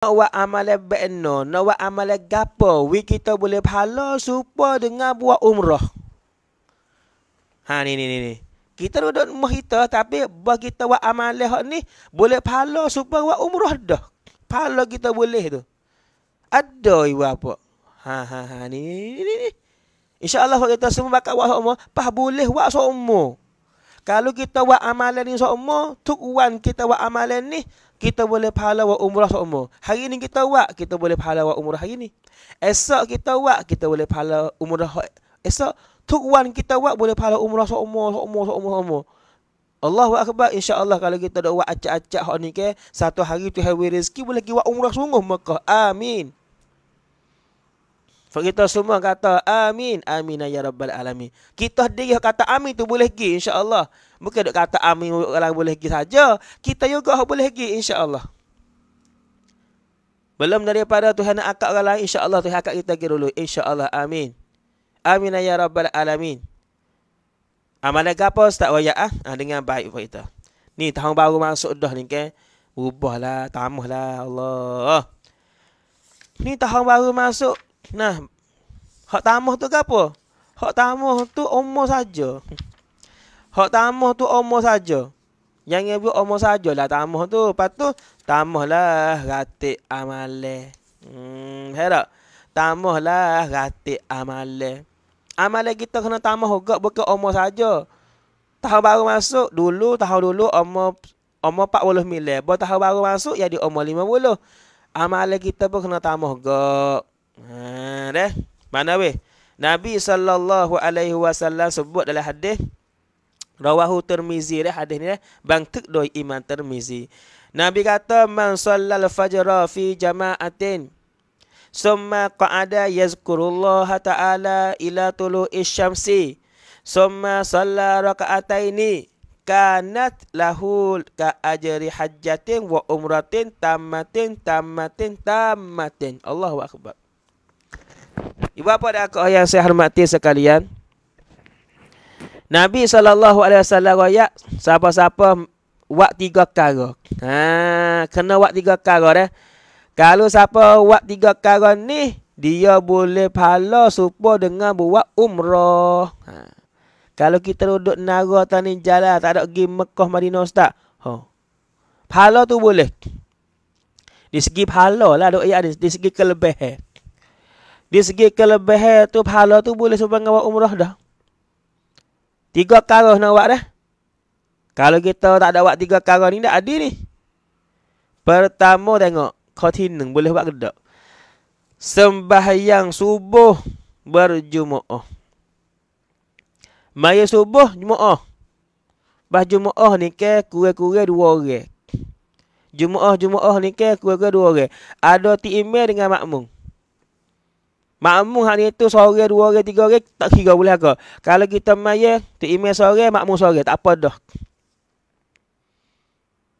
Nak buat amalan bekno, nak buat amalan gapo, wi kita boleh pahala supo dengan buat umrah. Ha ni ni ni ni. Kita duduk rumah kita tapi buat kita buat amalan hak ni boleh pahala supo buat umrah dah. Pahala kita boleh tu. Ada ibu apa? Ha ha ha ni ni ni. ni. Insya-Allah kita semua bakal buat umrah, pah boleh buat semua. Kalau kita buat amalan ni semua, tukuan kita buat amalan ni, kita boleh pahala buat umrah seumur. Hari ni kita buat, kita boleh pahala buat umrah hari ni. Esok kita buat, kita boleh pahala umrah esok. Tuk wan kita buat, boleh pahala umrah seumur, seumur, seumur, seumur. Allahu Akbar, insyaAllah kalau kita dah buat acak-acak hak ni ke, satu hari tu hewi rezeki, boleh pergi buat umrah sungguh Mekah. Amin. Sebab kita semua kata amin, amin ya rabbal alamin. Kita dia kata amin tu boleh pergi insya Bukan duk kata amin orang boleh pergi saja, kita juga boleh pergi insya-Allah. Belum daripada Tuhan nak akak orang lain, insya Tuhan akak kita pergi dulu. insya amin. Amin ya rabbal alamin. Amalan ah, gapo Ustaz Wayak ah? ah dengan baik buat kita. Ni tahun baru masuk dah ni kan. Ubahlah, tamahlah Allah. Ni tahun baru masuk Nah, hak tamah tu ke apa? Hak tamah tu umur saja. Hak tamah tu umur saja. Yang ni buat umur sajalah tamah tu. Lepas tu, tamahlah ratik amale. Hmm, saya tak? Tamahlah ratik amale. Amale kita kena tamah juga bukan umur saja. Tahu baru masuk, dulu, tahu dulu umur... Umur 40 mila. Buat tahu baru masuk, jadi umur 50. Amal kita pun kena tamah gok. Ha, dah. Mana weh? Nabi sallallahu alaihi wasallam sebut dalam hadis rawahu Tirmizi dah hadis ni dah. Bang tuk doi Imam Tirmizi. Nabi kata man sallal fajra fi jama'atin summa qa'ada yazkurullaha ta'ala ila tulu'i syamsi summa salla raka'ataini kanat lahul ka ajri hajjatin wa umratin tamatin tamatin tamatin Allahu akbar Ibu apa dan akak yang saya hormati sekalian. Nabi saw. raya siapa-siapa buat tiga perkara. Ha, kena buat tiga perkara dah. Kalau siapa buat tiga perkara ni, dia boleh pahala serupa dengan buat umrah. Ha. Kalau kita duduk nara tani jalan, tak ada pergi Mekah Madinah ustaz. Ha. Pahala tu boleh. Di segi pahala lah duk ya di, di segi kelebihan. Di segi kelebihan tu pahala tu boleh sumbang dengan umrah dah. Tiga karah nak buat dah. Kalau kita tak ada buat tiga karah ni dah ada ni. Pertama tengok, khatinun boleh buat gedak. Sembahyang subuh berjumaah. Mai subuh jumaah. Bah jumaah ni ke kurang-kurang dua orang. Jumaah jumaah ni ke kurang-kurang dua orang. Ada timbang dengan makmum. Makmum hari itu sore, dua hari, tiga hari, tak kira boleh ke. Kalau kita maya, tu email sore, makmum sore, tak apa dah.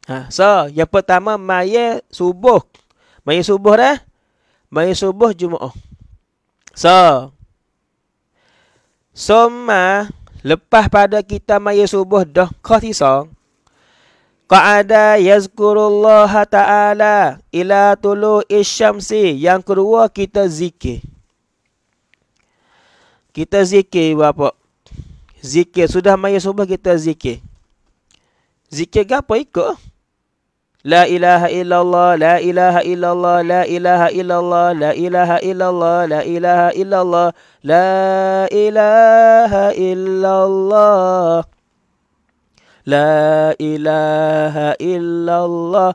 Ha, so, yang pertama, maya subuh. Maya subuh dah. Maya subuh, Jumaat. So, Soma, lepas pada kita maya subuh dah, kau tisong. Qa'ada yazkurullah ta'ala ila tulu isyamsi. Yang kedua, kita zikir. Kita zikir ibu apa? Zikir sudah maya subuh kita zikir. Zikir gapo ikut? La ilaha illallah la ilaha illallah la ilaha illallah la ilaha illallah la ilaha illallah la ilaha illallah La ilaha illallah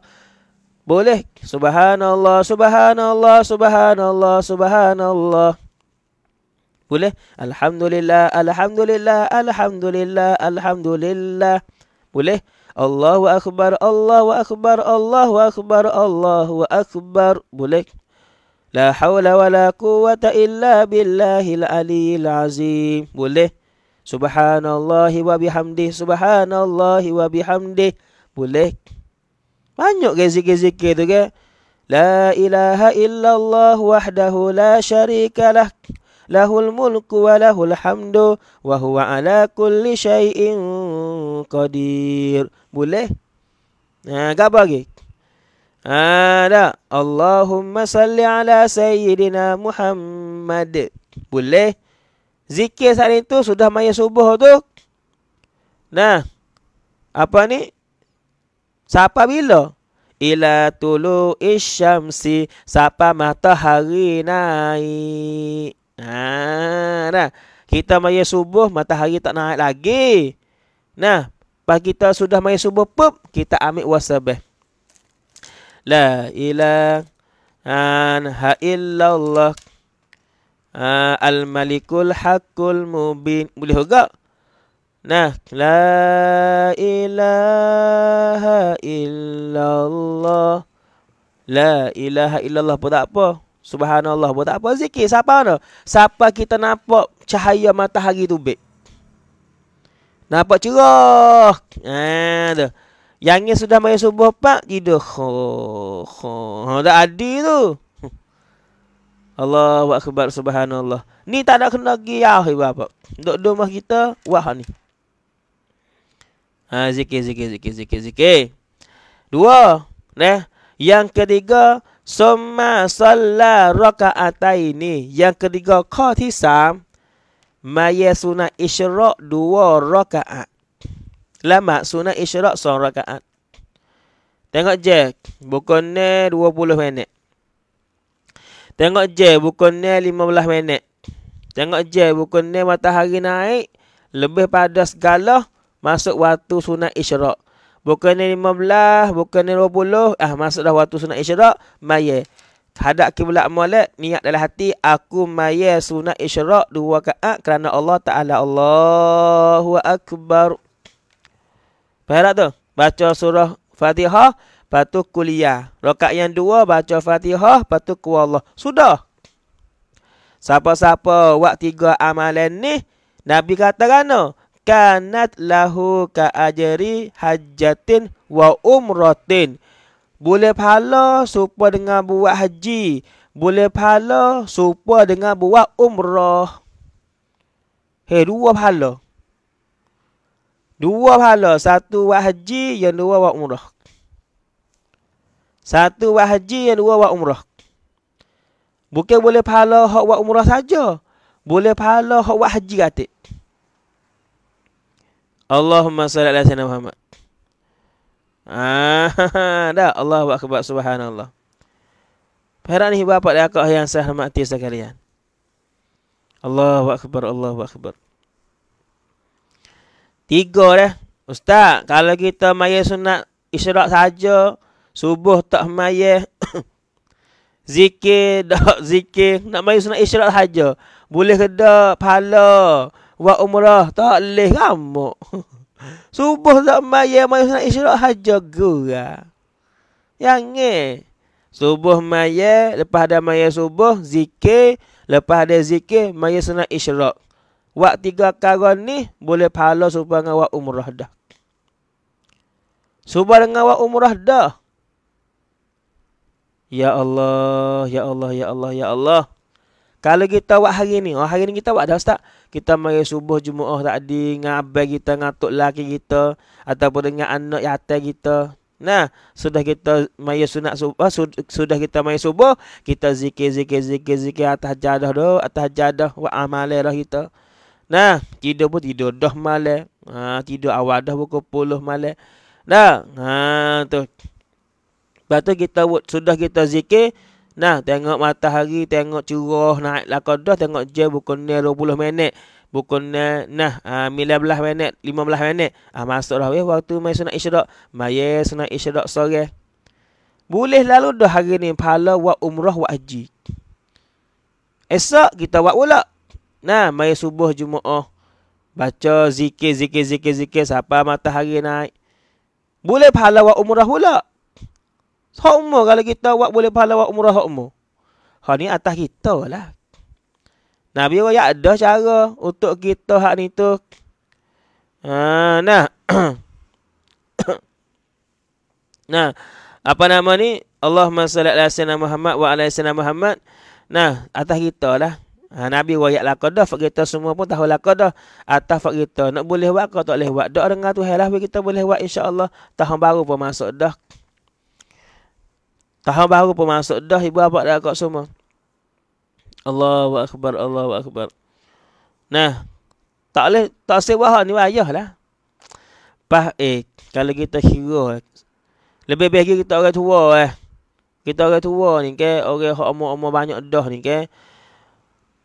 Boleh subhanallah subhanallah subhanallah subhanallah boleh? Alhamdulillah, Alhamdulillah, Alhamdulillah, Alhamdulillah. Boleh? Allahu Akbar, Allahu Akbar, Allahu Akbar, Allahu Akbar. Boleh? La hawla wa la quwata illa billahil aliyyil azim. Boleh? Subhanallah wa bihamdih, Subhanallah wa bihamdih. Boleh? Banyak ke zikir-zikir tu ke? La ilaha illallah wahdahu la syarika lah. له الملك وله الحمد وهو على كل شيء قدير boleh ha gapo lagi ada allahumma salli ala sayyidina muhammad boleh zikir saat itu sudah maya subuh tu nah apa ni siapa bila ila tulu isyamsi siapa matahari naik Ah, dah. Kita mai subuh, matahari tak naik lagi. Nah, pas kita sudah mai subuh, pup, kita ambil wasabah. La ilaha ah, illallah. Ha, Al-Malikul Hakul Mubin. Boleh juga? Nah, la ilaha illallah. La ilaha illallah pun tak apa. Subhanallah buat apa zikir siapa mana? Siapa kita nampak cahaya matahari tu baik. Nampak cerah. Ah tu. Yang ni sudah mai subuh pak tidur. Ho ho. Ha dah adil tu. Allahu akbar subhanallah. Ni tak ada kena gi ah ya, ibu bapa. Duduk di rumah kita wah ni. Ha zikir zikir zikir zikir zikir. Dua, Neh. Yang ketiga, Summa salla raka'ataini. Yang ketiga, kau ti sam. Maya sunnah isyarak dua raka'at. Lama sunnah isyarak seorang raka'at. Tengok je, bukannya dua puluh minit. Tengok je, bukannya lima belah minit. Tengok je, bukannya matahari naik. Lebih pada segala masuk waktu sunnah isyarak. Bukan ni 15, bukan ni 20. Ah, masuklah waktu sunat isyarak. Maya. Hadap kiblat mualat, niat dalam hati. Aku maya sunat isyarak dua ka'at kerana Allah Ta'ala. Allahu Akbar. Faham tu? Baca surah Fatihah. Patuh kuliah. Rokat yang dua, baca Fatihah. Patuh kuah Allah. Sudah. Siapa-siapa, waktu tiga amalan ni. Nabi kata kan no? kanat lahu ka ajri hajjatin wa umratin boleh pahala supaya dengan buat haji boleh pahala supaya dengan buat umrah he dua pahala dua pahala satu buat haji yang dua buat umrah satu buat haji yang dua buat umrah bukan boleh pahala hak buat umrah saja boleh pahala hak buat haji katik Allahumma salli ala sayyidina Muhammad. Ah, dah Allahu akbar subhanallah. Para ni bapak dan akak yang saya hormati sekalian. Allahu akbar, Allahu akbar. Tiga dah. Ustaz, kalau kita mayat sunat isyarat saja, subuh tak mayat, zikir, tak zikir, nak mayat sunat isyarat saja, boleh ke tak pahala? Buat umrah tak leh ngamuk. Subuh tak maya mai sunat isyrak haja gura. Yang eh. Subuh maya, lepas ada maya subuh, zikir. Lepas ada zikir, maya sunat isyrak. Wak tiga kara ni boleh pahala subuh dengan wak umrah dah. Subuh dengan wak umrah dah. Ya Allah, ya Allah, ya Allah, ya Allah. Kalau kita buat hari ni, oh, hari ni kita buat dah ustaz. Kita mari subuh Jumaat tadi dengan abang kita, ngatuk laki kita ataupun dengan anak yatim kita. Nah, sudah kita mai sunat subuh, ah, sudah kita mai subuh, kita zikir zikir zikir zikir atas jadah do, atas jadah wa amale dah kita. Nah, tidur pun tidur dah malam. Ha, tidur awal dah pukul 10 malam. Nah, ha tu. Lepas tu kita sudah kita zikir, Nah, tengok matahari, tengok curah naik lah dah, tengok je bukan ni 20 minit. Bukan nah, uh, belah minit, 15 minit. Ah, uh, masuk dah, eh, waktu mai sunat isyadak. Mai sunat isyadak sore. Boleh lalu dah hari ni, pahala wa umrah wa haji. Esok kita buat pula. Nah, mai subuh oh, Baca zikir, zikir, zikir, zikir. Siapa matahari naik. Boleh pahala wa umrah pula. Hak umur kalau kita buat boleh pahala buat umrah hak umur. Hak ni atas kita lah. Nabi Allah yang ada cara untuk kita hak ni tu. Ha, nah. nah. Apa nama ni? Allahumma salli ala sayyidina Muhammad wa ala sayyidina Muhammad. Nah, atas kita lah. Ha, Nabi wayak lakar dah. Fak kita semua pun tahu lakar Atas fak kita. Nak boleh buat kau tak boleh buat. Doa dengar tu. Helah kita boleh buat insyaAllah. Tahun baru pun masuk dah. Tahun baru pun masuk dah ibu bapa dah kat semua. Allahu akbar, Allahu akbar. Nah, tak boleh tak sewa ni wayah lah. Pas eh kalau kita kira eh. lebih baik kita orang tua eh. Kita orang tua ni ke orang hak umur banyak dah ni ke.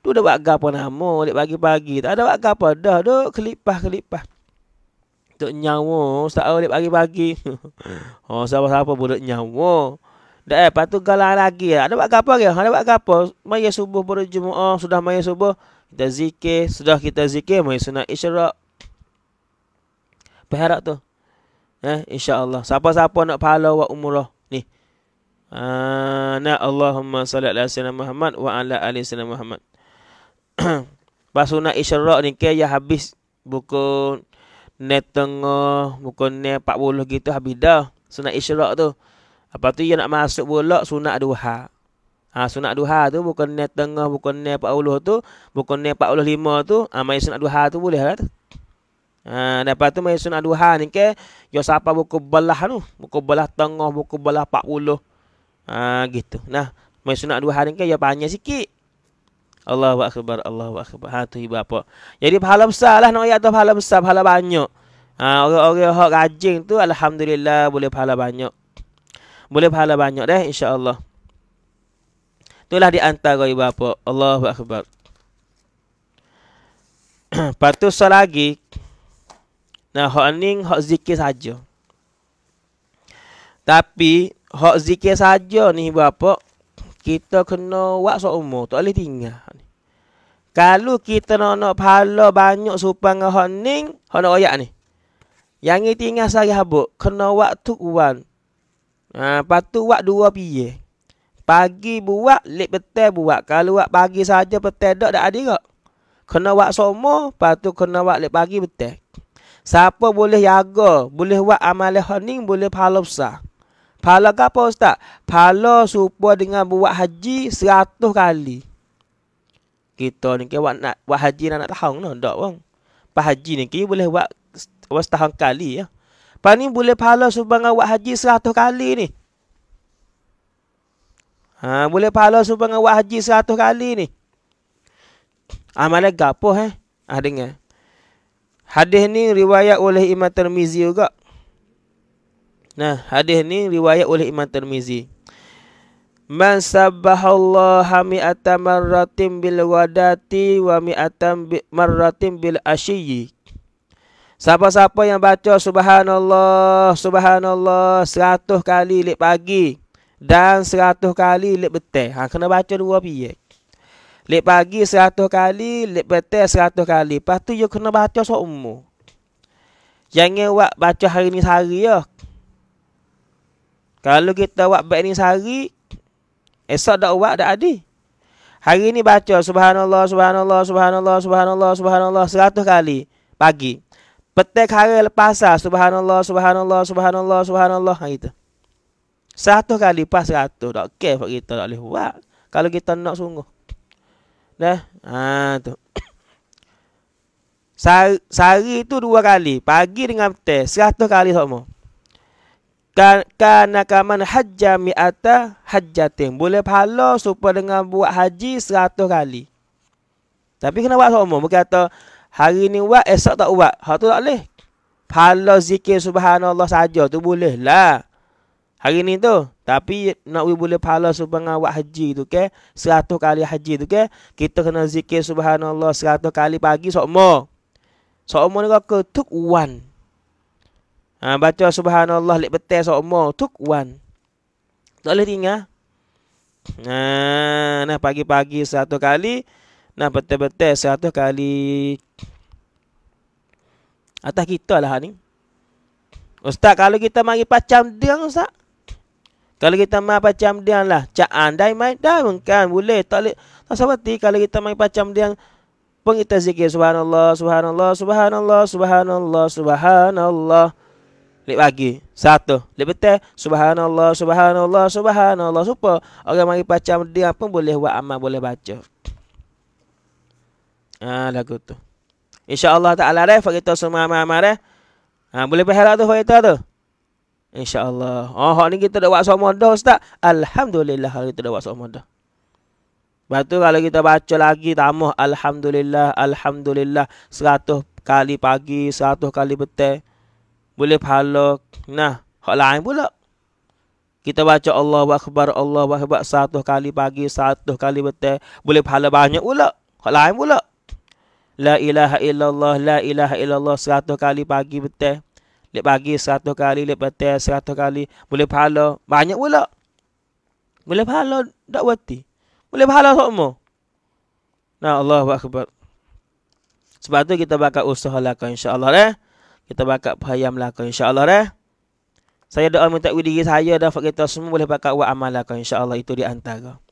Tu dah buat gapo nama balik pagi-pagi. Tak ada buat gapo dah. Duk kelipah-kelipah. Tok nyawa, tak boleh pagi-pagi. oh, siapa-siapa budak nyawa. Eh, lepas tu galang lagi. ya? Ada buat apa ya? Ada buat apa? Maya subuh pada Jumaat. Oh, sudah maya subuh. Kita zikir. Sudah kita zikir. Maya sunat isyarak. Berharap tu. Eh, InsyaAllah. Siapa-siapa nak pahala wa umrah. Ni. Ana ah, Allahumma salli ala sayyidina Muhammad wa ala ali sayyidina Muhammad. Pas sunat isyarak ni ke ya habis buku ni tengah, buku pak buluh gitu habis dah sunat isyarak tu. Apa tu yang nak masuk pula sunat duha. ha, sunat duha tu bukan ni tengah, bukan ni 40 tu, bukan ni 45 tu, ah ha, mai sunat duha tu boleh lah. Ha, dapat tu mai sunat duha ni ke, yo siapa buku belah tu, buku belah tengah, buku belah 40. Ah ha, gitu. Nah, mai sunat duha ni ke yo banyak sikit. Allahu akbar, Allahu akbar. Ha tu ibu apa? Jadi pahala besar lah nak ayat tu pahala besar, pahala banyak. Ah ha, orang-orang hok rajin tu alhamdulillah boleh pahala banyak boleh pahala banyak deh insyaallah itulah di antara ibu bapa Allahu akbar patu lagi. nah hok ning hok zikir saja tapi hok zikir saja ni ibu bapa kita kena buat umur. tak boleh tinggal kalau kita nak nak pahala banyak supaya dengan hening, hening oyak ni. Yang ini tinggal saya habuk. Kena waktu uang. Ha, lepas tu buat dua piye. Pagi buat, lep petai buat. Kalau buat pagi saja petai tak, tak ada tak? Kena buat semua, lepas tu kena buat lep pagi petai. Siapa boleh jaga, boleh buat amalah ni, boleh pahala besar. Pahala ke apa ustaz? Pahala supaya dengan buat haji seratus kali. Kita ni kan buat, nak, buat haji nak, nak tahun, no? tak bang. Pahaji ni kan boleh buat, buat setahun kali ya. Pak ni boleh pahala sumbang awak haji 100 kali ni. Ha, boleh pahala sumbang awak haji 100 kali ni. Amalan ah, gapo eh? Ah ha, dengar. Hadis ni riwayat oleh Imam Tirmizi juga. Nah, hadis ni riwayat oleh Imam Tirmizi. Man sabbahallaha mi'ata marratin bil wadati wa mi'atan marratin bil asyiyyi Siapa-siapa yang baca subhanallah, subhanallah 100 kali lep pagi dan 100 kali lep betel. Ha kena baca dua piye. Lep pagi 100 kali, lep betel 100 kali. Pastu yo kena baca seumur. So Jangan buat baca hari ni sehari ya. Kalau kita buat baik ni sehari, esok dah buat dah adi Hari ni baca subhanallah, subhanallah, subhanallah, subhanallah, subhanallah 100 kali pagi. Petek hara lepas lah. Subhanallah, subhanallah, subhanallah, subhanallah. Ha, gitu. Satu kali pas satu. Tak care buat kita. Tak boleh buat. Kalau kita nak sungguh. Dah. Ha, tu. Sari, itu dua kali. Pagi dengan petek. Seratus kali sama. Kan, kan kaman hajja mi'ata hajjatin. Boleh pahala supaya dengan buat haji seratus kali. Tapi kena buat sama. kata. Hari ni buat, esok tak buat. Hak tu tak boleh. Pahala zikir subhanallah saja tu boleh lah. Hari ni tu. Tapi nak we boleh pahala subhanallah buat haji tu ke. Okay? Seratus kali haji tu ke. Kita kena zikir subhanallah seratus kali pagi sokmo. Sokmo ni kau ke tuk wan. Ha, baca subhanallah lek betes sokmo tuk wan. Tak boleh tinggal. Nah, ha, nah pagi-pagi satu kali Nah betul-betul satu kali Atas kita lah ni Ustaz kalau kita mari pacam dia Ustaz Kalau kita mari pacam dia lah Cak andai mai, Dah mungkin boleh Tak boleh Tak seperti kalau kita mari pacam dia Pun kita zikir Subhanallah Subhanallah Subhanallah Subhanallah Subhanallah Lek bagi Satu Lek betul Subhanallah Subhanallah Subhanallah Supa Orang mari pacam dia pun boleh buat amal Boleh baca Ha lagu tu. Insya-Allah taala dah fakir tu semua amal-amal eh. Ha boleh berharap tu fakir tu. Insya-Allah. Oh hak ni kita dah buat semua dah ustaz. Alhamdulillah kita dah buat semua dah. Lepas kalau kita baca lagi tamah alhamdulillah alhamdulillah 100 kali pagi 100 kali petang boleh pahala. Nah, hak lain pula. Kita baca Allah Akbar, Allah Akbar satu kali pagi, satu kali petang, Boleh pahala banyak pula. Kalau lain pula. La ilaha illallah, la ilaha illallah seratus kali pagi betul. Lep pagi seratus kali, lep betul seratus kali. Boleh pahala. Banyak pula. Boleh pahala tak berhenti. Boleh pahala semua. Nah Allah akbar. Sebab tu kita bakal usaha lakon insyaAllah eh. Kita bakal payam lakon insyaAllah eh. Saya doa minta diri saya dan kita semua boleh bakal buat amal lakon insyaAllah. Itu di antara.